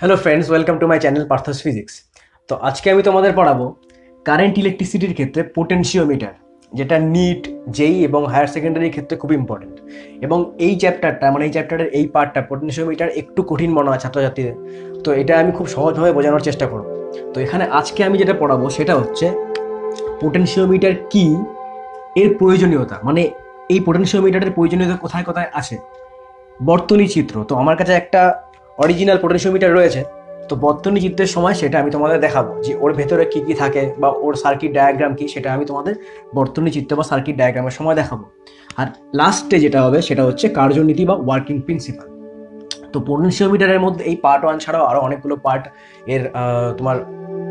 Hello friends welcome to my channel Partha's physics তো আজকে আমি তোমাদের পড়াবো কারেন্ট ইলেকট্রিসিটির ক্ষেত্রে পোটেন্সিওমিটার যেটা নিট জেই এবং হায়ার সেকেন্ডারির ক্ষেত্রে খুব ইম্পর্টেন্ট এবং এই চ্যাপ্টারটা মানে এই চ্যাপ্টারের এই পার্টটা পোটেন্সিওমিটার একটু কঠিন মনে হয় ছাত্রছাত্রীদের তো এটা আমি খুব সহজভাবে বোঝানোর চেষ্টা করব তো এখানে আজকে আমি যেটা পড়াবো সেটা হচ্ছে পোটেন্সিওমিটার কি এর প্রয়োজনীয়তা মানে এই পোটেন্সিওমিটারের প্রয়োজনীয়তা কোথায় কোথায় আছে বর্তনী চিত্র তো আমার কাছে একটা অরিজিনাল পোটেনশিওমিটার রয়েছে তো বর্তনী চিত্রের সময় সেটা আমি তোমাদের দেখাবো যে ওর ভেতরে কী কী থাকে বা ওর সার্কিট ডায়াগ্রাম কী সেটা আমি তোমাদের বর্তনী চিত্র বা সার্কিট ডায়াগ্রামের সময় দেখাবো আর লাস্টে যেটা হবে সেটা হচ্ছে কার্যনীতি বা ওয়ার্কিং প্রিন্সিপাল তো মিটারের মধ্যে এই পার্ট ওয়ান ছাড়াও আরও অনেকগুলো পার্ট এর তোমার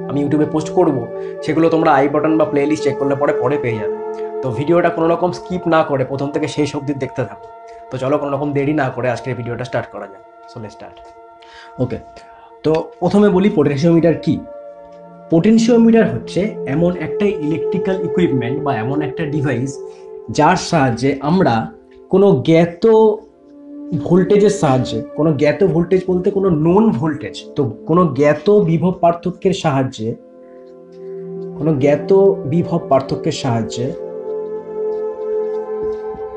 আমি ইউটিউবে পোস্ট করব সেগুলো তোমরা আই বাটন বা প্লেলিস্ট চেক করলে পরে পরে পেয়ে যাবে তো ভিডিওটা কোনো রকম স্কিপ না করে প্রথম থেকে শেষ অব্দি দেখতে থাকো তো চলো কোনো রকম দেরি না করে আজকের ভিডিওটা স্টার্ট করা যায় সো লেট স্টার্ট ওকে তো প্রথমে বলি পোটেনশিওমিটার কি পোটেনশিওমিটার হচ্ছে এমন একটা ইলেকট্রিক্যাল ইকুইপমেন্ট বা এমন একটা ডিভাইস যার সাহায্যে আমরা কোনো জ্ঞাত ভোল্টেজের সাহায্যে কোনো জ্ঞাত ভোল্টেজ বলতে কোনো নন ভোল্টেজ তো কোনো জ্ঞাত বিভব পার্থক্যের সাহায্যে কোনো জ্ঞাত বিভব পার্থক্যের সাহায্যে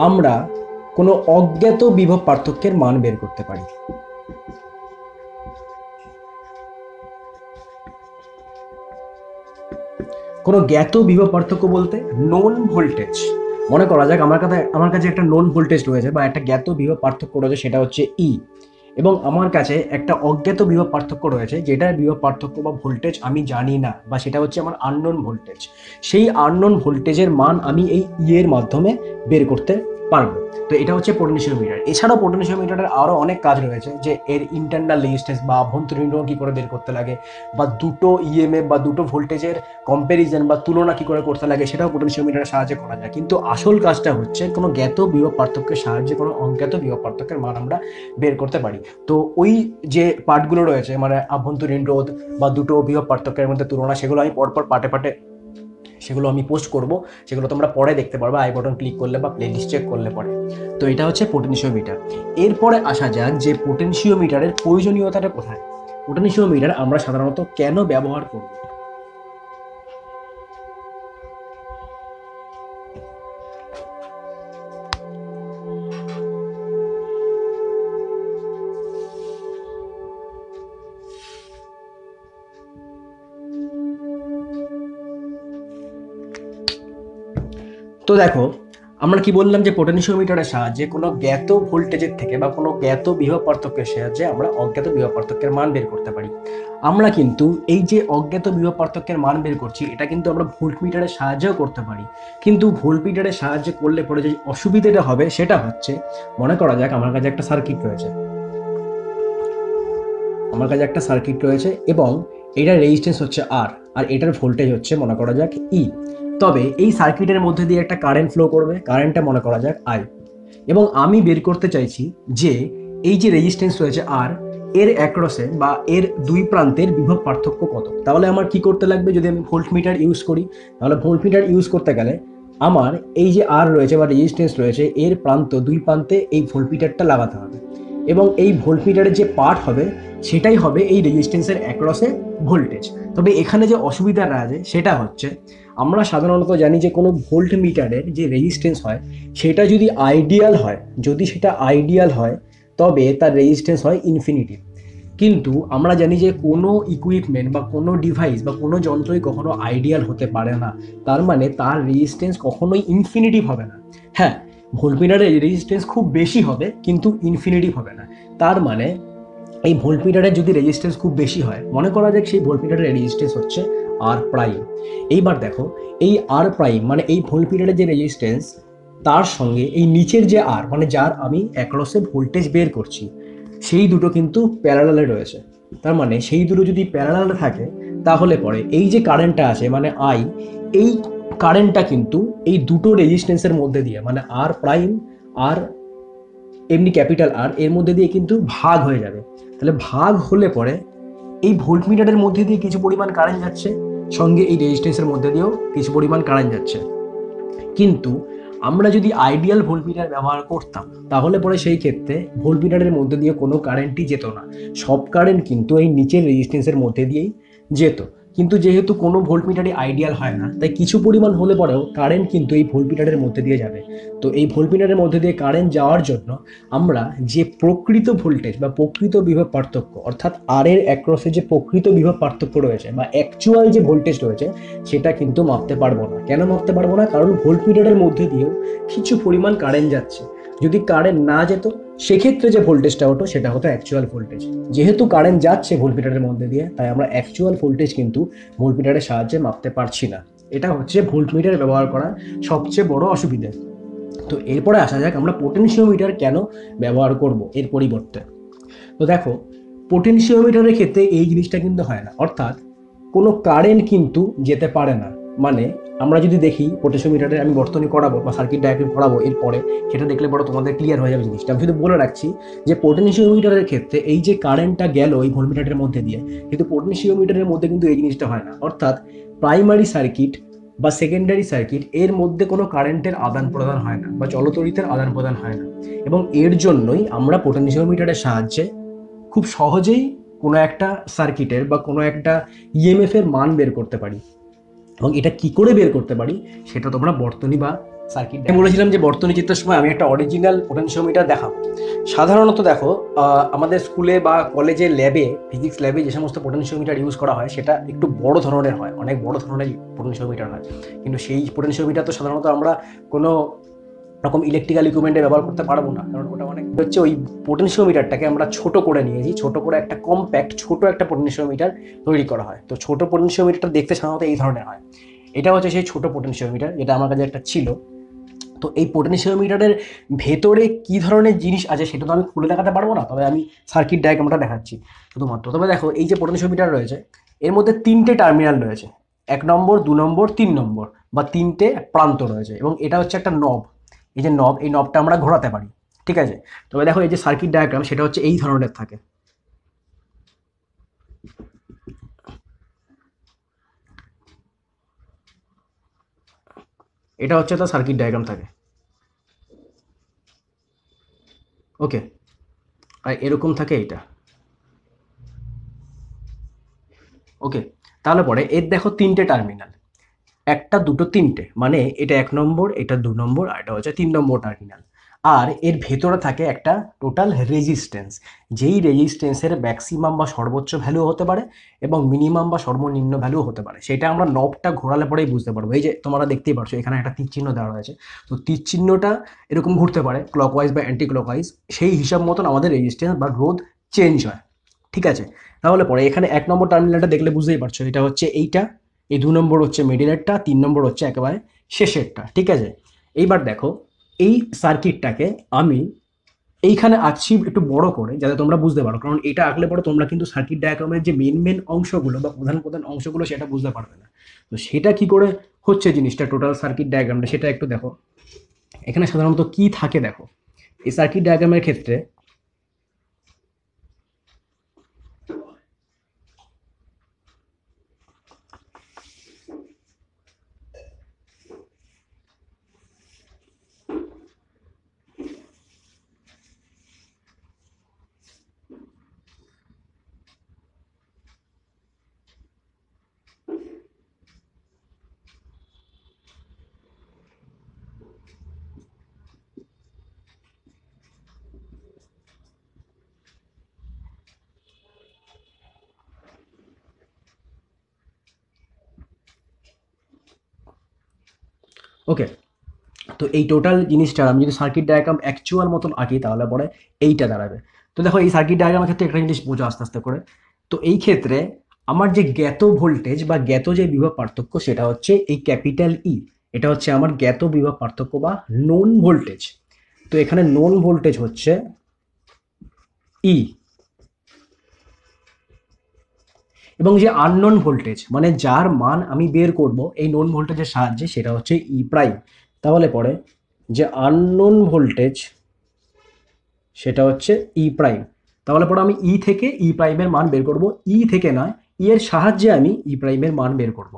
আমরা কোনো অজ্ঞাত বিভব পার্থক্যের মান বের করতে পারি কোনো জ্ঞাত বিভব পার্থক্য বলতে নন ভোল্টেজ মনে করা যাক আমার কাছে আমার কাছে একটা নন ভোল্টেজ রয়েছে বা একটা জ্ঞাত বিভব পার্থক্য রয়েছে সেটা হচ্ছে ই e। এবং আমার কাছে একটা অজ্ঞাত বিভব পার্থক্য রয়েছে যেটার বিভব পার্থক্য বা ভোল্টেজ আমি জানি না বা সেটা হচ্ছে আমার আননোন ভোল্টেজ সেই আননোন ভোল্টেজের মান আমি এই ইয়ের e মাধ্যমে বের করতে পারবো তো এটা হচ্ছে পোটেনশিয়াল মিটার এছাড়াও পোটেনশিয়াল মিটারের আরও অনেক কাজ রয়েছে যে এর ইন্টারনাল রেজিস্ট্যান্স বা আভ্যন্তরীণ কী করে বের করতে লাগে বা দুটো ইএমএ বা দুটো ভোল্টেজের কম্প্যারিজন বা তুলনা কী করে করতে লাগে সেটাও পোটেনশিয়াল মিটারের সাহায্যে করা যায় কিন্তু আসল কাজটা হচ্ছে কোনো জ্ঞাত বিয়োগ পার্থক্যের সাহায্যে কোনো অজ্ঞাত বিয়োগ পার্থক্যের মান আমরা বের করতে পারি তো ওই যে পার্টগুলো রয়েছে মানে আভ্যন্তরীণ রোধ বা দুটো বিয়োগ পার্থক্যের মধ্যে তুলনা সেগুলো আমি পরপর পাটে পাটে সেগুলো আমি পোস্ট করব সেগুলো তোমরা পরে দেখতে পারবে আই বটন ক্লিক করলে বা প্লে লিস্ট চেক করলে পরে তো এটা হচ্ছে পোটেনশিওমিটার এরপরে আসা যাক যে পোটেনশিওমিটারের প্রয়োজনীয়তাটা কোথায় পোটেনশিওমিটার আমরা সাধারণত কেন ব্যবহার করব তো দেখো আমরা কি বললাম যে পোটেনশিওমিটারের সাহায্যে কোনো জ্ঞাত ভোল্টেজের থেকে বা কোনো জ্ঞাত বিহ পার্থক্যের সাহায্যে আমরা অজ্ঞাত বিহ পার্থক্যের মান বের করতে পারি আমরা কিন্তু এই যে অজ্ঞাত বিহ পার্থক্যের মান বের করছি এটা কিন্তু আমরা ভোল্টমিটারের সাহায্যেও করতে পারি কিন্তু ভোল্টমিটারের সাহায্যে করলে পরে যে অসুবিধাটা হবে সেটা হচ্ছে মনে করা যাক আমার কাছে একটা সার্কিট রয়েছে আমার কাছে একটা সার্কিট রয়েছে এবং এটার রেজিস্ট্যান্স হচ্ছে আর আর এটার ভোল্টেজ হচ্ছে মনে করা যাক ই e। তবে এই সার্কিটের মধ্যে দিয়ে একটা কারেন্ট ফ্লো করবে কারেন্টটা মনে করা যাক আই এবং আমি বের করতে চাইছি যে এই যে রেজিস্ট্যান্স রয়েছে আর এর অ্যাক্রসে বা এর দুই প্রান্তের বিভব পার্থক্য কত তাহলে আমার কি করতে লাগবে যদি আমি ভোল্ট মিটার ইউজ করি তাহলে ভোল্ট মিটার ইউজ করতে গেলে আমার এই যে আর রয়েছে বা রেজিস্ট্যান্স রয়েছে এর প্রান্ত দুই প্রান্তে এই ভোল্ট মিটারটা লাগাতে হবে এবং এই ভোল্ট মিটারের যে পার্ট হবে সেটাই হবে এই রেজিস্ট্যান্সের অ্যাক্রসে ভোল্টেজ তবে এখানে যে অসুবিধাটা আছে সেটা হচ্ছে আমরা সাধারণত জানি যে কোনো ভোল্ট মিটারের যে রেজিস্ট্যান্স হয় সেটা যদি আইডিয়াল হয় যদি সেটা আইডিয়াল হয় তবে তার রেজিস্ট্যান্স হয় ইনফিনিটি কিন্তু আমরা জানি যে কোনো ইকুইপমেন্ট বা কোনো ডিভাইস বা কোনো যন্ত্রই কখনো আইডিয়াল হতে পারে না তার মানে তার রেজিস্ট্যান্স কখনোই ইনফিনিটিভ হবে না হ্যাঁ ভোল্টমিটারের রেজিস্ট্যান্স খুব বেশি হবে কিন্তু ইনফিনিটিভ হবে না তার মানে এই ভোল্টমিটারের যদি রেজিস্ট্যান্স খুব বেশি হয় মনে করা যাক সেই ভোল্টমিটারের রেজিস্ট্যান্স হচ্ছে আর প্রাইম এইবার দেখো এই আর প্রাইম মানে এই ভোল্ট পিরিয়ডের যে রেজিস্ট্যান্স তার সঙ্গে এই নিচের যে আর মানে যার আমি অ্যাক্রসে ভোল্টেজ বের করছি সেই দুটো কিন্তু প্যারালালে রয়েছে তার মানে সেই দুটো যদি প্যারালালে থাকে তাহলে পরে এই যে কারেন্টটা আছে মানে আই এই কারেন্টটা কিন্তু এই দুটো রেজিস্ট্যান্সের মধ্যে দিয়ে মানে আর প্রাইম আর এমনি ক্যাপিটাল আর এর মধ্যে দিয়ে কিন্তু ভাগ হয়ে যাবে তাহলে ভাগ হলে পরে এই ভোল্ট মিটারের মধ্যে দিয়ে কিছু পরিমাণ কারেন্ট যাচ্ছে সঙ্গে এই রেজিস্ট্যান্সের মধ্যে দিয়েও কিছু পরিমাণ কারেন্ট যাচ্ছে কিন্তু আমরা যদি আইডিয়াল ভোল্টমিটার ব্যবহার করতাম তাহলে পরে সেই ক্ষেত্রে ভোল্টমিটারের মধ্যে দিয়ে কোনো কারেন্টই যেত না সব কারেন্ট কিন্তু এই নিচের রেজিস্ট্যান্সের মধ্যে দিয়েই যেত কিন্তু যেহেতু কোনো ভোল্টমিটারই আইডিয়াল হয় না তাই কিছু পরিমাণ হলে পরেও কারেন্ট কিন্তু এই ভোল্টমিটারের মধ্যে দিয়ে যাবে তো এই ভোল্টমিটারের মধ্যে দিয়ে কারেন্ট যাওয়ার জন্য আমরা যে প্রকৃত ভোল্টেজ বা প্রকৃত বিভব পার্থক্য অর্থাৎ আর এর অ্যাক্রসে যে প্রকৃত বিভব পার্থক্য রয়েছে বা অ্যাকচুয়াল যে ভোল্টেজ রয়েছে সেটা কিন্তু মাপতে পারবো না কেন মাপতে পারবো না কারণ ভোল্টমিটারের মধ্যে দিয়েও কিছু পরিমাণ কারেন্ট যাচ্ছে যদি কারেন্ট না যেত সেক্ষেত্রে যে ভোল্টেজটা হতো সেটা হতো অ্যাকচুয়াল ভোল্টেজ যেহেতু কারেন্ট যাচ্ছে ভোল্টমিটারের মধ্যে দিয়ে তাই আমরা অ্যাকচুয়াল ভোল্টেজ কিন্তু ভোল্টমিটারের সাহায্যে মাপতে পারছি না এটা হচ্ছে ভোল্টমিটার ব্যবহার করা সবচেয়ে বড় অসুবিধা তো এরপরে আসা যাক আমরা পোটেনশিওমিটার কেন ব্যবহার করব এর পরিবর্তে তো দেখো পোটেনশিওমিটারের ক্ষেত্রে এই জিনিসটা কিন্তু হয় না অর্থাৎ কোনো কারেন্ট কিন্তু যেতে পারে না মানে আমরা যদি দেখি মিটারে আমি বর্তনী করাবো বা সার্কিট ডায়াগ্রাম করাবো এরপরে সেটা দেখলে পরে তোমাদের ক্লিয়ার হয়ে যাবে জিনিসটা আমি শুধু বলে রাখছি যে পোটেনশিওমিটারের ক্ষেত্রে এই যে কারেন্টটা গেল এই ভোল্টমিটারের মধ্যে দিয়ে কিন্তু পোটেনশিওমিটারের মধ্যে কিন্তু এই জিনিসটা হয় না অর্থাৎ প্রাইমারি সার্কিট বা সেকেন্ডারি সার্কিট এর মধ্যে কোনো কারেন্টের আদান প্রদান হয় না বা চলতরিতের আদান প্রদান হয় না এবং এর জন্যই আমরা পোটেনশিওমিটারের সাহায্যে খুব সহজেই কোনো একটা সার্কিটের বা কোনো একটা ইএমএফ e এর মান বের করতে পারি এবং এটা কি করে বের করতে পারি সেটা তোমরা বর্তনী বা সার্কিট আমি বলেছিলাম যে বর্তনী চিত্রের সময় আমি একটা অরিজিনাল পোটেনশিওমিটার দেখাবো সাধারণত দেখো আমাদের স্কুলে বা কলেজে ল্যাবে ফিজিক্স ল্যাবে যে সমস্ত পোটেনশিওমিটার ইউজ করা হয় সেটা একটু বড় ধরনের হয় অনেক বড় ধরনের পোটেনশিওমিটার হয় কিন্তু সেই পোটেনশিওমিটার তো সাধারণত আমরা কোনো রকম ইলেকট্রিক্যাল ইকুইপমেন্টে ব্যবহার করতে পারবো না কারণ ওটা অনেক হচ্ছে ওই পোটেনশিওমিটারটাকে আমরা ছোট করে নিয়েছি ছোট করে একটা কম্প্যাক্ট ছোট একটা পোটেনশিওমিটার তৈরি করা হয় তো ছোট পোটেনশিওমিটারটা দেখতে সাধারণত এই ধরনের হয় এটা হচ্ছে সেই ছোট পোটেনশিওমিটার যেটা আমার কাছে একটা ছিল তো এই পোটেনশিওমিটারের ভেতরে কী ধরনের জিনিস আছে সেটা তো আমি খুলে দেখাতে পারবো না তবে আমি সার্কিট ডায়াগ্রামটা দেখাচ্ছি শুধুমাত্র তবে দেখো এই যে পোটেনশিওমিটার রয়েছে এর মধ্যে তিনটে টার্মিনাল রয়েছে এক নম্বর দু নম্বর তিন নম্বর বা তিনটে প্রান্ত রয়েছে এবং এটা হচ্ছে একটা নব এই যে নব এই নবটা আমরা ঘোরাতে পারি ঠিক আছে তবে দেখো এই যে সার্কিট ডায়াগ্রাম সেটা হচ্ছে এই ধরনের থাকে এটা হচ্ছে তার সার্কিট ডায়াগ্রাম থাকে ওকে আর এরকম থাকে এটা ওকে তাহলে পরে এর দেখো তিনটে টার্মিনাল একটা দুটো তিনটে মানে এটা এক নম্বর এটা দু নম্বর আর এটা হচ্ছে তিন নম্বর টার্মিনাল আর এর ভেতরে থাকে একটা টোটাল রেজিস্ট্যান্স যেই রেজিস্ট্যান্সের ম্যাক্সিমাম বা সর্বোচ্চ ভ্যালু হতে পারে এবং মিনিমাম বা সর্বনিম্ন ভ্যালু হতে পারে সেটা আমরা নবটা ঘোরালে পরেই বুঝতে পারবো এই যে তোমরা দেখতেই পারছো এখানে একটা তীরচিহ্ন দেওয়া রয়েছে তো তীরচিহ্নটা এরকম ঘুরতে পারে ক্লকওয়াইজ বা অ্যান্টি ক্লকওয়াইজ সেই হিসাব মতন আমাদের রেজিস্ট্যান্স বা রোধ চেঞ্জ হয় ঠিক আছে তাহলে পরে এখানে এক নম্বর টার্মিনালটা দেখলে বুঝতেই পারছো এটা হচ্ছে এইটা এই দু নম্বর হচ্ছে মিডিলেরটা তিন নম্বর হচ্ছে একেবারে শেষেরটা ঠিক আছে এইবার দেখো এই সার্কিটটাকে আমি এইখানে আঁকছি একটু বড় করে যাতে তোমরা বুঝতে পারো কারণ এটা আঁকলে পরে তোমরা কিন্তু সার্কিট ডায়াগ্রামের যে মেন মেন অংশগুলো বা প্রধান প্রধান অংশগুলো সেটা বুঝতে পারবে না তো সেটা কি করে হচ্ছে জিনিসটা টোটাল সার্কিট ডায়াগ্রামটা সেটা একটু দেখো এখানে সাধারণত কি থাকে দেখো এই সার্কিট ডায়াগ্রামের ক্ষেত্রে ওকে তো এই টোটাল জিনিসটা আমি যদি সার্কিট ডায়াগ্রাম অ্যাকচুয়াল মতন আঁকি তাহলে পরে এইটা দাঁড়াবে তো দেখো এই সার্কিট ডায়াগ্রামের ক্ষেত্রে একটা জিনিস বোঝো আস্তে আস্তে করে তো এই ক্ষেত্রে আমার যে জ্ঞাত ভোল্টেজ বা জ্ঞাত যে বিভাগ পার্থক্য সেটা হচ্ছে এই ক্যাপিটাল ই e, এটা হচ্ছে আমার জ্ঞাত বিভাগ পার্থক্য বা নোন ভোল্টেজ তো এখানে নন ভোল্টেজ হচ্ছে ই e। এবং যে আননোন ভোল্টেজ মানে যার মান আমি বের করব এই নন ভোল্টেজের সাহায্যে সেটা হচ্ছে ই e প্রাইম তাহলে পরে যে আননোন ভোল্টেজ সেটা হচ্ছে ই e প্রাইম তাহলে পরে আমি ই e থেকে ই প্রাইমের মান বের করব ই থেকে নয় ই এর সাহায্যে আমি ই প্রাইমের মান বের করব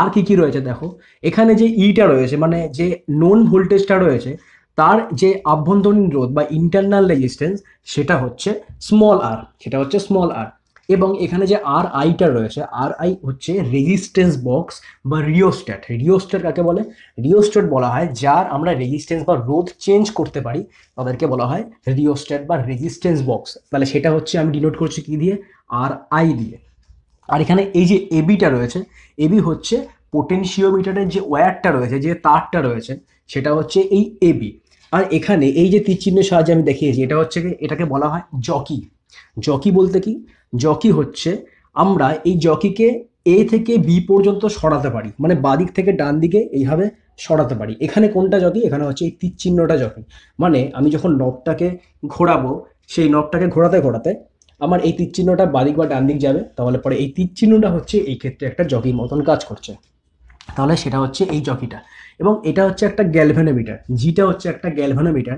আর কি কি রয়েছে দেখো এখানে যে ইটা রয়েছে মানে যে নন ভোল্টেজটা রয়েছে তার যে আভ্যন্তরীণ রোধ বা ইন্টারনাল রেজিস্ট্যান্স সেটা হচ্ছে স্মল আর সেটা হচ্ছে স্মল আর এবং এখানে যে আর আইটা রয়েছে আর আই হচ্ছে রেজিস্ট্যান্স বক্স বা রিওস্ট্যাট রিওস্ট্যাট কাকে বলে রিওস্ট্যাট বলা হয় যার আমরা রেজিস্ট্যান্স বা রোধ চেঞ্জ করতে পারি তাদেরকে বলা হয় রিওস্ট্যাট বা রেজিস্ট্যান্স বক্স তাহলে সেটা হচ্ছে আমি ডিনোট করছি কি দিয়ে আর আই দিয়ে আর এখানে এই যে এবিটা রয়েছে এবি হচ্ছে পোটেনশিওমিটারের যে ওয়্যারটা রয়েছে যে তারটা রয়েছে সেটা হচ্ছে এই এবি আর এখানে এই যে তীর চিহ্নের সাহায্যে আমি দেখিয়েছি এটা হচ্ছে এটাকে বলা হয় জকি জকি বলতে কি জকি হচ্ছে আমরা এই জকিকে এ থেকে বি পর্যন্ত সরাতে পারি মানে বাদিক থেকে ডান দিকে এইভাবে সরাতে পারি এখানে কোনটা জকি এখানে হচ্ছে এই তীর চিহ্নটা জকি মানে আমি যখন নবটাকে ঘোরাবো সেই নবটাকে ঘোরাতে ঘোরাতে আমার এই তীর চিহ্নটা বাদিক বা ডান দিক যাবে তাহলে পরে এই তীর চিহ্নটা হচ্ছে এই ক্ষেত্রে একটা জকির মতন কাজ করছে তাহলে সেটা হচ্ছে এই জকিটা এবং এটা হচ্ছে একটা গ্যালভেনোমিটার জিটা হচ্ছে একটা গ্যালভেনোমিটার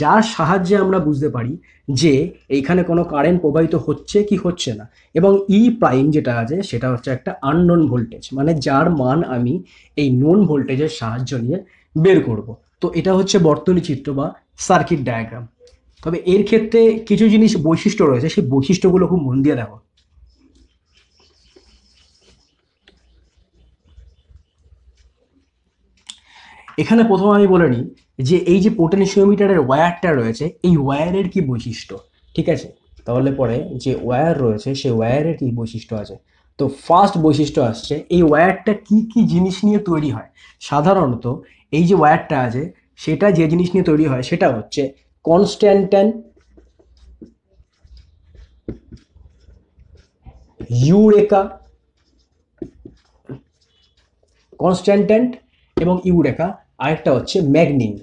যার সাহায্যে আমরা বুঝতে পারি যে এইখানে কোনো কারেন্ট প্রবাহিত হচ্ছে কি হচ্ছে না এবং ই e প্রাইম যেটা আছে সেটা হচ্ছে একটা আননোন ভোল্টেজ মানে যার মান আমি এই নোন ভোল্টেজের সাহায্য নিয়ে বের করব তো এটা হচ্ছে বর্তনী চিত্র বা সার্কিট ডায়াগ্রাম তবে এর ক্ষেত্রে কিছু জিনিস বৈশিষ্ট্য রয়েছে সেই বৈশিষ্ট্যগুলো খুব মন দিয়ে দেখো এখানে প্রথম আমি বলে নিই যে এই যে পোটেনশিওমিটারের ওয়্যারটা রয়েছে এই ওয়্যারের কি বৈশিষ্ট্য ঠিক আছে তাহলে পরে যে ওয়্যার রয়েছে সেই ওয়্যারের কি বৈশিষ্ট্য আছে তো ফার্স্ট বৈশিষ্ট্য আসছে এই ওয়্যারটা কি কি জিনিস নিয়ে তৈরি হয় সাধারণত এই যে ওয়্যারটা আছে সেটা যে জিনিস নিয়ে তৈরি হয় সেটা হচ্ছে কনস্ট্যান্টেন ইউরেকা কনস্ট্যান্ট্যান্ট এবং ইউরেকা আরেকটা হচ্ছে ম্যাগনিন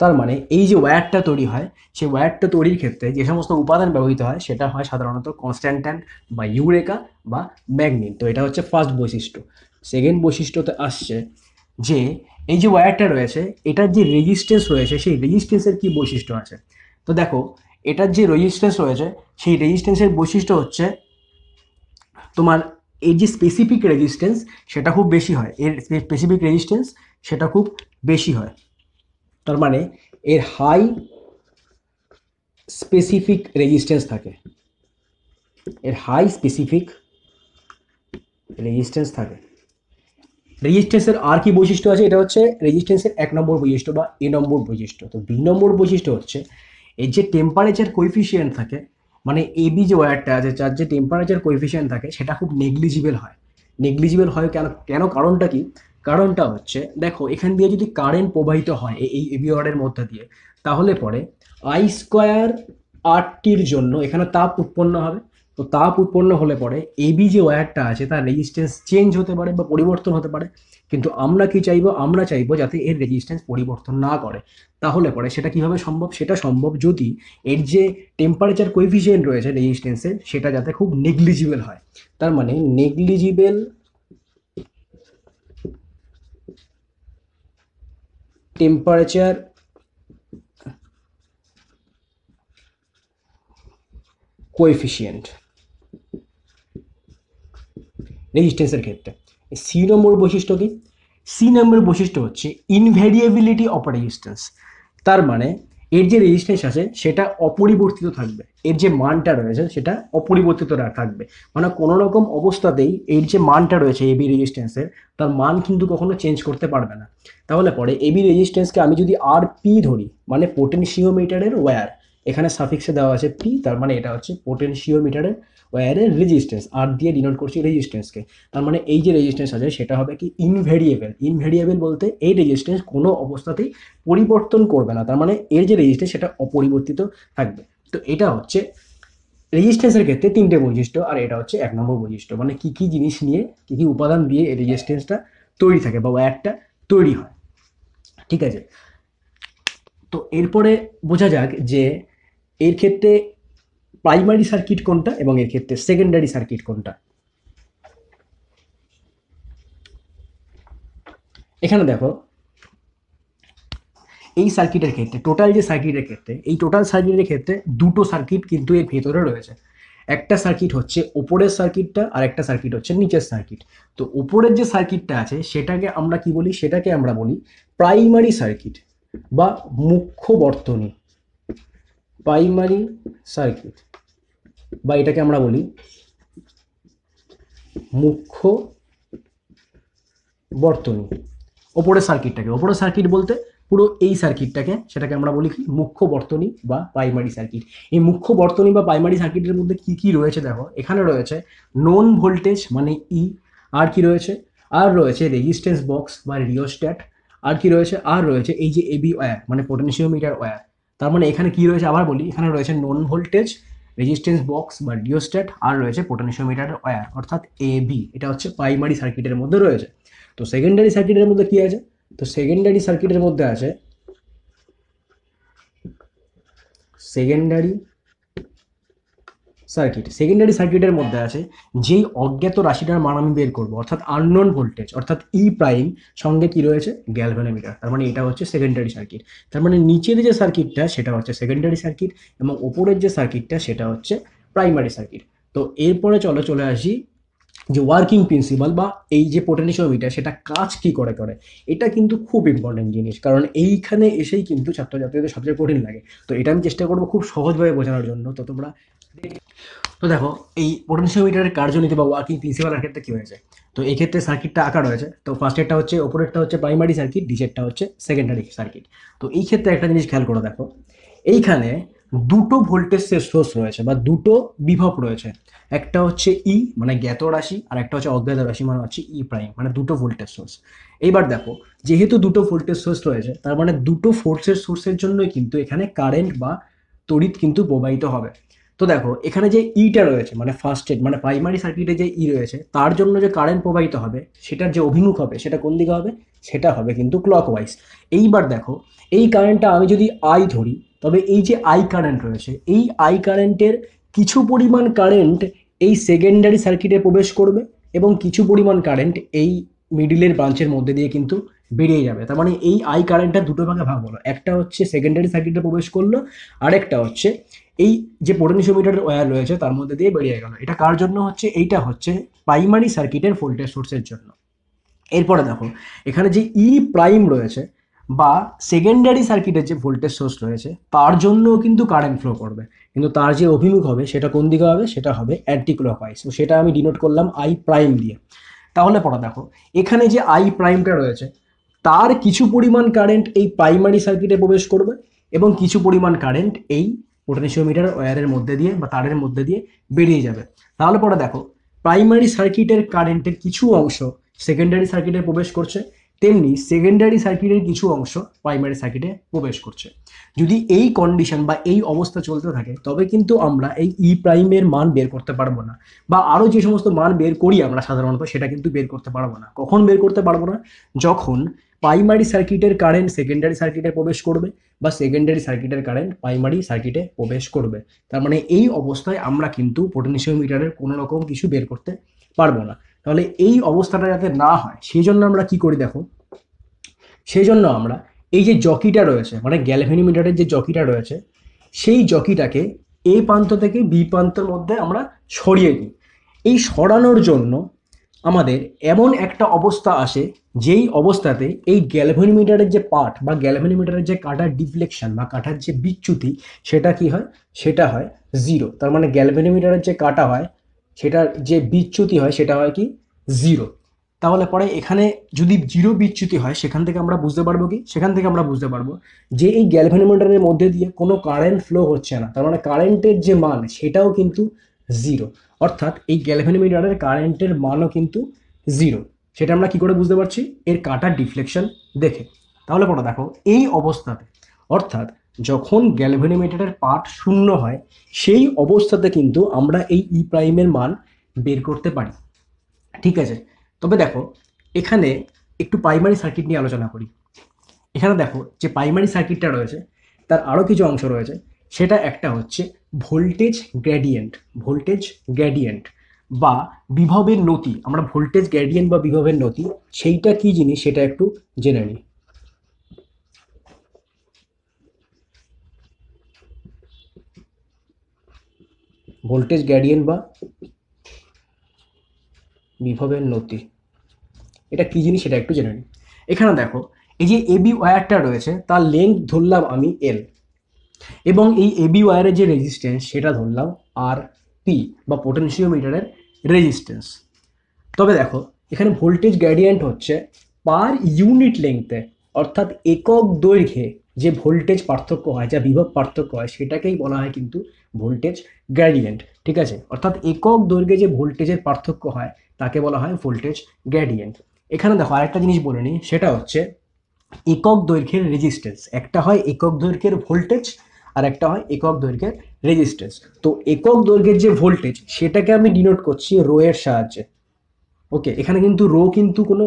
তার মানে এই যে ওয়্যারটা তৈরি হয় সেই ওয়্যারটা তৈরির ক্ষেত্রে যে সমস্ত উপাদান ব্যবহৃত হয় সেটা হয় সাধারণত কনস্ট্যান্টান বা ইউরেকা বা ম্যাগনিন তো এটা হচ্ছে ফার্স্ট বৈশিষ্ট্য সেকেন্ড বৈশিষ্ট্যতে আসছে যে এই যে ওয়্যারটা রয়েছে এটার যে রেজিস্ট্যান্স রয়েছে সেই রেজিস্ট্যান্সের কি বৈশিষ্ট্য আছে তো দেখো এটার যে রেজিস্ট্যান্স রয়েছে সেই রেজিস্ট্যান্সের বৈশিষ্ট্য হচ্ছে তোমার এর যে স্পেসিফিক রেজিস্ট্যান্স সেটা খুব বেশি হয় এর স্পেসিফিক রেজিস্ট্যান্স সেটা খুব বেশি হয় তার মানে এর হাই স্পেসিফিক রেজিস্ট্যান্স থাকে এর হাই স্পেসিফিক রেজিস্ট্যান্স থাকে রেজিস্ট্যান্সের আর কি বৈশিষ্ট্য আছে এটা হচ্ছে রেজিস্ট্যান্সের এক নম্বর বৈশিষ্ট্য বা এ নম্বর বৈশিষ্ট্য তো দুই নম্বর বৈশিষ্ট্য হচ্ছে এর যে টেম্পারেচার কোইফিশিয়েন্ট থাকে মানে এবি যে ওয়্যারটা আছে যার যে টেম্পারেচার কোয়েফিশিয়েন্ট থাকে সেটা খুব নেগলিজিবল হয় নেগলিজিবল হয় কেন কেন কারণটা কি কারণটা হচ্ছে দেখো এখান দিয়ে যদি কারেন্ট প্রবাহিত হয় এই এবি ওয়ারের মধ্যে দিয়ে তাহলে পরে আই স্কোয়ার আরটির জন্য এখানে তাপ উৎপন্ন হবে তো তাপ উৎপন্ন হলে পরে এবি যে ওয়্যারটা আছে তার রেজিস্ট্যান্স চেঞ্জ হতে পারে বা পরিবর্তন হতে পারে কিন্তু আমরা কি চাইব আমরা চাইবো যাতে এর রেজিস্ট্যান্স পরিবর্তন না করে তাহলে পরে সেটা কিভাবে সম্ভব সেটা সম্ভব যদি এর যে টেম্পারেচার কোয়েফিশিয়েন্ট রয়েছে রেজিস্ট্যান্সের সেটা যাতে খুব নেগলিজিবল হয় তার মানে নেগলিজিবেল টেম্পারেচার কোয়েফিশিয়েন্ট রেজিস্ট্যান্সের ক্ষেত্রে সি নম্বর বৈশিষ্ট্য কি সি নম্বর বৈশিষ্ট্য হচ্ছে ইনভ্যারিয়েবিলিটি অফ রেজিস্ট্যান্স তার মানে এর যে রেজিস্ট্যান্স আছে সেটা অপরিবর্তিত থাকবে এর যে মানটা রয়েছে সেটা অপরিবর্তিত থাকবে মানে কোনো রকম অবস্থাতেই এর যে মানটা রয়েছে এবি রেজিস্ট্যান্সের তার মান কিন্তু কখনো চেঞ্জ করতে পারবে না তাহলে পরে এবি রেজিস্ট্যান্সকে আমি যদি আর পি ধরি মানে পোটেনশিওমিটারের ওয়্যার এখানে সাফিক্সে দেওয়া আছে পি তার মানে এটা হচ্ছে পোটেনশিওমিটারের ওয়ার রেজিস্ট্যান্স আর দিয়ে ডিনোট করছি রেজিস্ট্যান্সকে তার মানে এই যে রেজিস্ট্যান্স আছে সেটা হবে কি ইনভেরিয়েবল ইনভেরিয়েবল বলতে এই রেজিস্ট্যান্স কোনো অবস্থাতেই পরিবর্তন করবে না তার মানে এর যে রেজিস্ট্যান্স সেটা অপরিবর্তিত থাকবে তো এটা হচ্ছে রেজিস্ট্যান্সের ক্ষেত্রে তিনটে বৈশিষ্ট্য আর এটা হচ্ছে এক নম্বর বৈশিষ্ট্য মানে কী কী জিনিস নিয়ে কী কী উপাদান দিয়ে এই রেজিস্ট্যান্সটা তৈরি থাকে বা ওয়্যারটা তৈরি হয় ঠিক আছে তো এরপরে বোঝা যাক যে এর ক্ষেত্রে প্রাইমারি সার্কিট কোনটা এবং এর ক্ষেত্রে সেকেন্ডারি সার্কিট কোনটা এখানে দেখো এই সার্কিটের ক্ষেত্রে টোটাল যে সার্কিটের ক্ষেত্রে এই টোটাল সার্কিটের ক্ষেত্রে দুটো সার্কিট কিন্তু এর ভেতরে রয়েছে একটা সার্কিট হচ্ছে ওপরের সার্কিটটা আর একটা সার্কিট হচ্ছে নিচের সার্কিট তো ওপরের যে সার্কিটটা আছে সেটাকে আমরা কি বলি সেটাকে আমরা বলি প্রাইমারি সার্কিট বা মুখ্য বর্তনী প্রাইমারি সার্কিট বা এটাকে আমরা বলি মুখ্য বর্তনী ওপরের সার্কিটটাকে ওপরের সার্কিট বলতে পুরো এই সার্কিটটাকে সেটাকে আমরা বলি কি মুখ্য বর্তনী বা প্রাইমারি সার্কিট এই মুখ্য বর্তনী বা প্রাইমারি সার্কিটের মধ্যে কি কি রয়েছে দেখো এখানে রয়েছে নন ভোল্টেজ মানে ই e, আর কি রয়েছে আর রয়েছে রেজিস্ট্যান্স বক্স বা রিওস্ট্যাট আর কি রয়েছে আর রয়েছে এই যে এবি ওয়ার মানে পটেনশিওমিটার ওয়ার তার মানে এখানে কি রয়েছে আবার বলি এখানে রয়েছে নন ভোল্টেজ রেজিস্ট্যান্স বক্স বা ডিওস্ট্যাট আর রয়েছে পোটানশিওমিটারের ওয়্যার অর্থাৎ এ বি এটা হচ্ছে প্রাইমারি সার্কিটের মধ্যে রয়েছে তো সেকেন্ডারি সার্কিটের মধ্যে কি আছে তো সেকেন্ডারি সার্কিটের মধ্যে আছে সেকেন্ডারি সার্কিট সেকেন্ডারি সার্কিটের মধ্যে আছে যেই অজ্ঞাত রাশিটার মান আমি বের করবো অর্থাৎ আননোন ভোল্টেজ অর্থাৎ ই e প্রাইম সঙ্গে কি রয়েছে গ্যালভানোমিটার তার মানে এটা হচ্ছে সেকেন্ডারি সার্কিট তার মানে নিচের যে সার্কিটটা সেটা হচ্ছে সেকেন্ডারি সার্কিট এবং ওপরের যে সার্কিটটা সেটা হচ্ছে প্রাইমারি সার্কিট তো এরপরে চলো চলে আসি যে ওয়ার্কিং প্রিন্সিপাল বা এই যে পোটেনশিওমিটা সেটা কাজ কি করে করে এটা কিন্তু খুব ইম্পর্টেন্ট জিনিস কারণ এইখানে এসেই কিন্তু ছাত্রছাত্রীদের সবচেয়ে কঠিন লাগে তো এটা আমি চেষ্টা করবো খুব সহজভাবে বোঝানোর জন্য তো তোমরা তো দেখো এই পোটেনশিয়াল মিটারের কার্যনীতি বা ওয়ার্কিং প্রিন্সিপালের ক্ষেত্রে কী হয়েছে তো এই ক্ষেত্রে সার্কিটটা আঁকা রয়েছে তো ফার্স্টেরটা হচ্ছে ওপরেরটা হচ্ছে প্রাইমারি সার্কিট নিচেরটা হচ্ছে সেকেন্ডারি সার্কিট তো এই ক্ষেত্রে একটা জিনিস খেয়াল করে দেখো এইখানে দুটো ভোল্টেজের সোর্স রয়েছে বা দুটো বিভব রয়েছে একটা হচ্ছে ই e, মানে জ্ঞাত রাশি আর একটা হচ্ছে অজ্ঞাত রাশি মানে হচ্ছে ই e প্রাইম মানে দুটো ভোল্টেজ সোর্স এইবার দেখো যেহেতু দুটো ভোল্টেজ সোর্স রয়েছে তার মানে দুটো ফোর্সের সোর্সের জন্যই কিন্তু এখানে কারেন্ট বা তড়িৎ কিন্তু প্রবাহিত হবে তো দেখো এখানে যে ইটা রয়েছে মানে ফার্স্ট এড মানে প্রাইমারি সার্কিটে যে ই e রয়েছে তার জন্য যে কারেন্ট প্রবাহিত হবে সেটার যে অভিমুখ হবে সেটা কোন দিকে হবে সেটা হবে কিন্তু ক্লক ওয়াইজ এইবার দেখো এই কারেন্টটা আমি যদি আই ধরি তবে এই যে আই কারেন্ট রয়েছে এই আই কারেন্টের কিছু পরিমাণ কারেন্ট এই সেকেন্ডারি সার্কিটে প্রবেশ করবে এবং কিছু পরিমাণ কারেন্ট এই মিডিলের ব্রাঞ্চের মধ্যে দিয়ে কিন্তু বেরিয়ে যাবে তার মানে এই আই কারেন্টটা দুটো ভাগে ভাগ হলো একটা হচ্ছে সেকেন্ডারি সার্কিটে প্রবেশ করলো আরেকটা হচ্ছে এই যে পোটেনশিওমিটারের ওয়্যার রয়েছে তার মধ্যে দিয়ে বেরিয়ে গেল এটা কার জন্য হচ্ছে এইটা হচ্ছে প্রাইমারি সার্কিটের ভোল্টেজ সোর্সের জন্য এরপরে দেখো এখানে যে ই e প্রাইম রয়েছে বা সেকেন্ডারি সার্কিটের যে ভোল্টেজ সোর্স রয়েছে তার জন্যও কিন্তু কারেন্ট ফ্লো করবে কিন্তু তার যে অভিমুখ হবে সেটা কোন দিকে হবে সেটা হবে অ্যান্টি ক্লকওয়াইজ সো সেটা আমি ডিনোট করলাম আই প্রাইম দিয়ে তাহলে পড়া দেখো এখানে যে আই প্রাইমটা রয়েছে তার কিছু পরিমাণ কারেন্ট এই প্রাইমারি সার্কিটে প্রবেশ করবে এবং কিছু পরিমাণ কারেন্ট এই মিটার ওয়ারের মধ্যে দিয়ে বা তারের মধ্যে দিয়ে বেরিয়ে যাবে তাহলে পরে দেখো প্রাইমারি সার্কিটের কারেন্টের কিছু অংশ সেকেন্ডারি সার্কিটে প্রবেশ করছে তেমনি সেকেন্ডারি সার্কিটের কিছু অংশ প্রাইমারি সার্কিটে প্রবেশ করছে যদি এই কন্ডিশন বা এই অবস্থা চলতে থাকে তবে কিন্তু আমরা এই ই e প্রাইমের মান বের করতে পারবো না বা আরও যে সমস্ত মান বের করি আমরা সাধারণত সেটা কিন্তু বের করতে পারবো না কখন বের করতে পারবো না যখন প্রাইমারি সার্কিটের কারেন্ট সেকেন্ডারি সার্কিটে প্রবেশ করবে বা সেকেন্ডারি সার্কিটের কারেন্ট প্রাইমারি সার্কিটে প্রবেশ করবে তার মানে এই অবস্থায় আমরা কিন্তু মিটারের কোনো রকম কিছু বের করতে পারবো না তাহলে এই অবস্থাটা যাতে না হয় সেই জন্য আমরা কি করি দেখো সেই জন্য আমরা এই যে জকিটা রয়েছে মানে গ্যালভেনিমিটারের যে জকিটা রয়েছে সেই জকিটাকে এ প্রান্ত থেকে বি প্রান্তের মধ্যে আমরা সরিয়ে দিই এই সরানোর জন্য আমাদের এমন একটা অবস্থা আসে যেই অবস্থাতে এই গ্যালভেনিমিটারের যে পার্ট বা গ্যালভেনিমিটারের যে কাটার ডিফ্লেকশন বা কাটার যে বিচ্যুতি সেটা কি হয় সেটা হয় জিরো তার মানে গ্যালভেনিমিটারের যে কাটা হয় সেটার যে বিচ্যুতি হয় সেটা হয় কি জিরো তাহলে পরে এখানে যদি জিরো বিচ্যুতি হয় সেখান থেকে আমরা বুঝতে পারবো কি সেখান থেকে আমরা বুঝতে পারবো যে এই গ্যালভেনিমিটারের মধ্যে দিয়ে কোনো কারেন্ট ফ্লো হচ্ছে না তার মানে কারেন্টের যে মান সেটাও কিন্তু জিরো অর্থাৎ এই গ্যালভ্যানোমিটারের কারেন্টের মানও কিন্তু জিরো সেটা আমরা কি করে বুঝতে পারছি এর কাটার ডিফ্লেকশন দেখে তাহলে পড়া দেখো এই অবস্থাতে অর্থাৎ যখন গ্যালভ্যানোমিটারের পার্ট শূন্য হয় সেই অবস্থাতে কিন্তু আমরা এই ই e প্রাইমের মান বের করতে পারি ঠিক আছে তবে দেখো এখানে একটু প্রাইমারি সার্কিট নিয়ে আলোচনা করি এখানে দেখো যে প্রাইমারি সার্কিটটা রয়েছে তার আরও কিছু অংশ রয়েছে সেটা একটা হচ্ছে ভোল্টেজ গ্র্যাডিয়েন্ট ভোল্টেজ গ্র্যাডিয়েন্ট বা বিভবের নতি আমরা ভোল্টেজ গ্র্যাডিয়েন্ট বা বিভবের নতি সেইটা কি জিনিস সেটা একটু জেনে নিই ভোল্টেজ গ্র্যাডিয়েন্ট বা বিভবের নতি এটা কী জিনিস সেটা একটু জেনে নিই এখানে দেখো এই যে এবি ওয়্যারটা রয়েছে তার লেন্থ ধরলাম আমি এল এবং এই এবি ওয়ারের যে রেজিস্ট্যান্স সেটা ধরলাম আর পি বা পোটেনশিওমিটারের রেজিস্ট্যান্স তবে দেখো এখানে ভোল্টেজ গ্যাডিয়েন্ট হচ্ছে পার ইউনিট লেংথে অর্থাৎ একক দৈর্ঘ্যে যে ভোল্টেজ পার্থক্য হয় যা বিভব পার্থক্য হয় সেটাকেই বলা হয় কিন্তু ভোল্টেজ গ্যাডিয়েন্ট ঠিক আছে অর্থাৎ একক দৈর্ঘ্যে যে ভোল্টেজের পার্থক্য হয় তাকে বলা হয় ভোল্টেজ গ্যাডিয়েন্ট এখানে দেখো আরেকটা জিনিস বলে নিই সেটা হচ্ছে একক দৈর্ঘ্যের রেজিস্ট্যান্স একটা হয় একক দৈর্ঘ্যের ভোল্টেজ আর একটা হয় একক দৈর্ঘ্যের রেজিস্ট্যান্স তো একক দৈর্ঘ্যের যে ভোল্টেজ সেটাকে আমি ডিনোট করছি রো এর সাহায্যে ওকে এখানে কিন্তু রো কিন্তু কোনো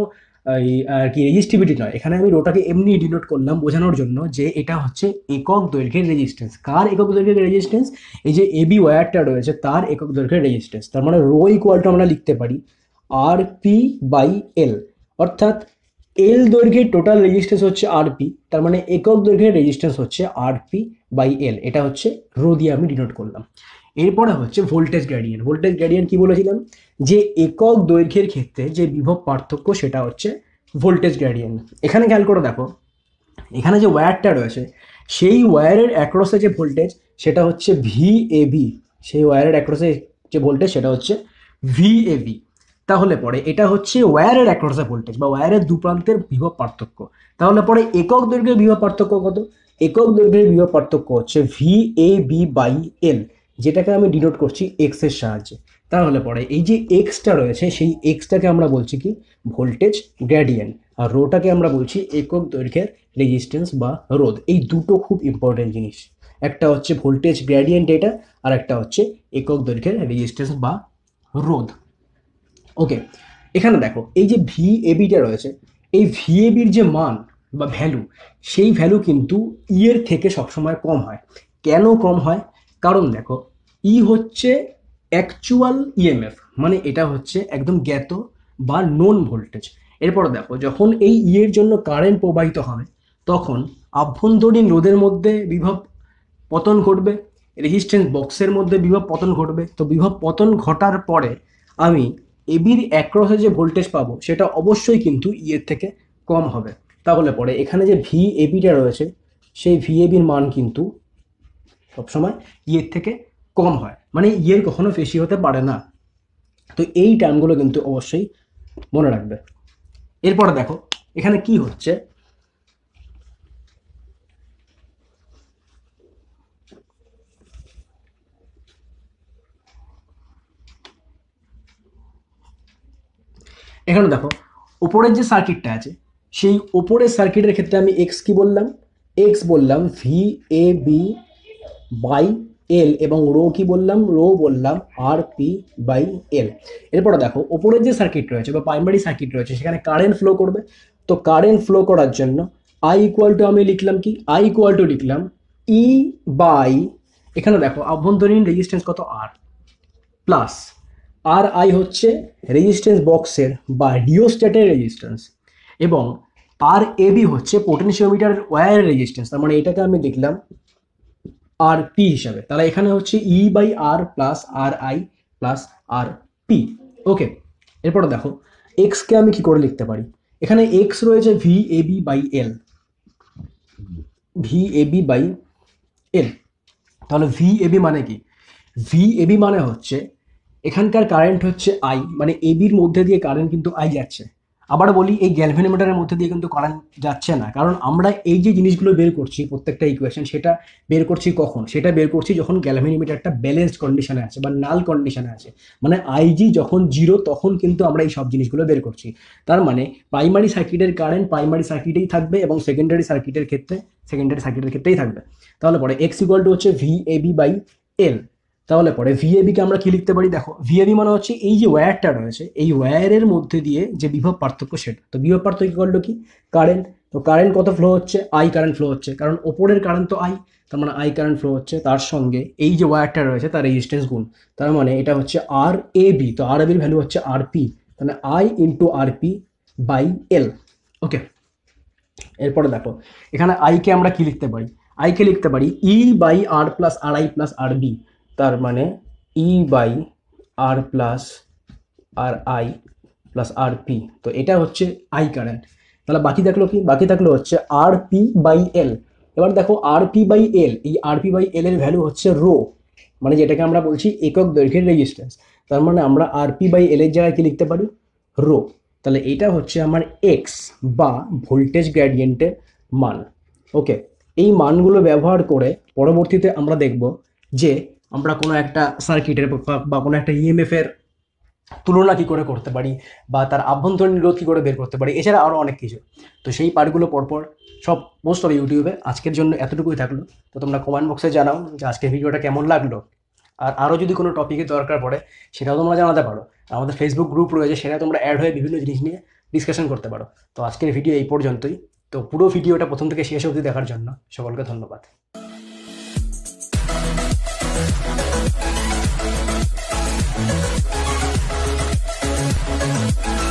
আর কি রেজিস্টিভিটি নয় এখানে আমি রোটাকে এমনি ডিনোট করলাম বোঝানোর জন্য যে এটা হচ্ছে একক দৈর্ঘ্যের রেজিস্ট্যান্স কার একক দৈর্ঘ্যের রেজিস্ট্যান্স এই যে এবি ওয়্যারটা রয়েছে তার একক দৈর্ঘ্যের রেজিস্ট্যান্স তার মানে রো ইকুয়াল টু আমরা লিখতে পারি আর পি বাই এল অর্থাৎ এল দৈর্ঘ্যের টোটাল রেজিস্ট্যান্স হচ্ছে আরপি তার মানে একক দৈর্ঘ্যের রেজিস্ট্যান্স হচ্ছে আরপি বাই এল এটা হচ্ছে রো দিয়ে আমি ডিনোট করলাম এরপরে হচ্ছে ভোল্টেজ গ্রেডিয়েন্ট ভোল্টেজ গ্রেডিয়েন্ট কি বলেছিলাম যে একক দৈর্ঘ্যের ক্ষেত্রে যে বিভব পার্থক্য সেটা হচ্ছে ভোল্টেজ গ্রেডিয়েন্ট এখানে খেয়াল করে দেখো এখানে যে ওয়্যারটা রয়েছে সেই ওয়্যারের অ্যাক্রসে যে ভোল্টেজ সেটা হচ্ছে ভি এ বি সেই ওয়্যারের অ্যাক্রসে যে ভোল্টেজ সেটা হচ্ছে ভি তাহলে পরে এটা হচ্ছে ওয়্যারের অ্যাক্রসে ভোল্টেজ বা ওয়্যারের দু প্রান্তের বিভব পার্থক্য তাহলে পরে একক দৈর্ঘ্যের বিভব পার্থক্য কত একক দৈর্ঘ্যের বিভব পার্থক্য হচ্ছে V A B by L যেটাকে আমি ডিনোট করছি এক্স এর সাহায্যে তাহলে পরে এই যে এক্সটা রয়েছে সেই এক্সটাকে আমরা বলছি কি ভোল্টেজ গ্র্যাডিয়েন্ট আর রোটাকে আমরা বলছি একক দৈর্ঘ্যের রেজিস্ট্যান্স বা রোধ এই দুটো খুব ইম্পর্টেন্ট জিনিস একটা হচ্ছে ভোল্টেজ গ্র্যাডিয়েন্ট এটা আর একটা হচ্ছে একক দৈর্ঘ্যের রেজিস্ট্যান্স বা রোধ ওকে এখানে দেখো এই যে ভি এবিটা রয়েছে এই ভি এবির যে মান বা ভ্যালু সেই ভ্যালু কিন্তু ই e এর থেকে সবসময় কম হয় কেন কম হয় কারণ দেখো ই e হচ্ছে অ্যাকচুয়াল ইএমএফ e মানে এটা হচ্ছে একদম জ্ঞাত বা নন ভোল্টেজ এরপর দেখো যখন এই ই এর জন্য কারেন্ট প্রবাহিত হবে তখন আভ্যন্তরীণ রোদের মধ্যে বিভব পতন ঘটবে রেজিস্ট্যান্স বক্সের মধ্যে বিভব পতন ঘটবে তো বিভব পতন ঘটার পরে আমি এবির অ্যাক্রসে যে ভোল্টেজ পাবো সেটা অবশ্যই কিন্তু ইয়ের e থেকে কম হবে তাহলে পরে এখানে যে ভি এবিটা রয়েছে সেই ভি এবির মান কিন্তু সবসময় ইয়ের e থেকে কম হয় মানে ইয়ের e কখনো বেশি হতে পারে না তো এই টার্মগুলো কিন্তু অবশ্যই মনে রাখবে এরপরে দেখো এখানে কি হচ্ছে এখানে দেখো ওপরের যে সার্কিটটা আছে সেই ওপরের সার্কিটের ক্ষেত্রে আমি এক্স কি বললাম এক্স বললাম V A B by L এবং রো কি বললাম রো বললাম আর পি বাই এল এরপরে দেখো ওপরের যে সার্কিট রয়েছে বা প্রাইমারি সার্কিট রয়েছে সেখানে কারেন্ট ফ্লো করবে তো কারেন্ট ফ্লো করার জন্য আই ইকুয়াল টু আমি লিখলাম কি আই ইকুয়াল টু লিখলাম ই e বাই এখানে দেখো আভ্যন্তরীণ রেজিস্ট্যান্স কত আর প্লাস আর আই হচ্ছে রেজিস্ট্যান্স বক্সের বা রিওস্ট্যাটের রেজিস্ট্যান্স এবং আর এ বি হচ্ছে পোটেনশিওমিটারের ওয়্যারের রেজিস্ট্যান্স তার মানে এটাকে আমি দেখলাম আর পি হিসাবে তাহলে এখানে হচ্ছে E by R plus R I plus R P okay এরপরে দেখো এক্সকে আমি কি করে লিখতে পারি এখানে এক্স রয়েছে V A B by L V A B by L তাহলে ভি এ বি মানে কি ভি এ বি মানে হচ্ছে এখানকার কারেন্ট হচ্ছে আই মানে এবির মধ্যে দিয়ে কারেন্ট কিন্তু আই যাচ্ছে আবার বলি এই গ্যালভেনোমিটারের মধ্যে দিয়ে কিন্তু কারেন্ট যাচ্ছে না কারণ আমরা এই যে জিনিসগুলো বের করছি প্রত্যেকটা ইকুয়েশন সেটা বের করছি কখন সেটা বের করছি যখন গ্যালভেনোমিটারটা ব্যালেন্সড কন্ডিশনে আছে বা নাল কন্ডিশনে আছে মানে আইজি যখন জিরো তখন কিন্তু আমরা এই সব জিনিসগুলো বের করছি তার মানে প্রাইমারি সার্কিটের কারেন্ট প্রাইমারি সার্কিটেই থাকবে এবং সেকেন্ডারি সার্কিটের ক্ষেত্রে সেকেন্ডারি সার্কিটের ক্ষেত্রেই থাকবে তাহলে পরে এক্স ইকুয়াল টু হচ্ছে ভি এবি বাই এল তাহলে পরে ভিএবিকে আমরা কি লিখতে পারি দেখো ভিএবি মানে হচ্ছে এই যে ওয়্যারটা রয়েছে এই ওয়্যারের মধ্যে দিয়ে যে বিভব পার্থক্য সেটা তো বিভব পার্থক্য করলো কি কারেন্ট তো কারেন্ট কত ফ্লো হচ্ছে আই কারেন্ট ফ্লো হচ্ছে কারণ ওপরের কারেন্ট তো আই তার মানে আই কারেন্ট ফ্লো হচ্ছে তার সঙ্গে এই যে ওয়্যারটা রয়েছে তার রেজিস্ট্যান্স গুণ তার মানে এটা হচ্ছে আর এ বি তো আর এবির ভ্যালু হচ্ছে আর পি মানে I into R P by L okay এরপরে দেখো এখানে আইকে আমরা কি লিখতে পারি আইকে লিখতে পারি E by R plus R I plus R B তার মানে E by R plus R I plus R P তো এটা হচ্ছে আই কারেন্ট তাহলে বাকি থাকলো কি বাকি থাকলো হচ্ছে আর পি বাই এল এবার দেখো আর পি বাই এল এই আর পি বাই এল এর ভ্যালু হচ্ছে রো মানে যেটাকে আমরা বলছি একক দৈর্ঘ্যের রেজিস্ট্যান্স তার মানে আমরা আর পি বাই এল এর জায়গায় কি লিখতে পারি রো তাহলে এটা হচ্ছে আমার এক্স বা ভোল্টেজ গ্র্যাডিয়েন্টের মান ওকে এই মানগুলো ব্যবহার করে পরবর্তীতে আমরা দেখব যে আমরা কোনো একটা সার্কিটের বা কোনো একটা ইএমএফের তুলনা কী করে করতে পারি বা তার আভ্যন্তরীণ রোধ কী করে বের করতে পারি এছাড়া আরও অনেক কিছু তো সেই পার্টগুলো পরপর সব পোস্ট হবে ইউটিউবে আজকের জন্য এতটুকুই থাকলো তো তোমরা কমেন্ট বক্সে জানাও যে আজকের ভিডিওটা কেমন লাগলো আর আরও যদি কোনো টপিকের দরকার পড়ে সেটাও তোমরা জানাতে পারো আমাদের ফেসবুক গ্রুপ রয়েছে সেটা তোমরা অ্যাড হয়ে বিভিন্ন জিনিস নিয়ে ডিসকাশন করতে পারো তো আজকের ভিডিও এই পর্যন্তই তো পুরো ভিডিওটা প্রথম থেকে শেষ অবধি দেখার জন্য সকলকে ধন্যবাদ Thank you.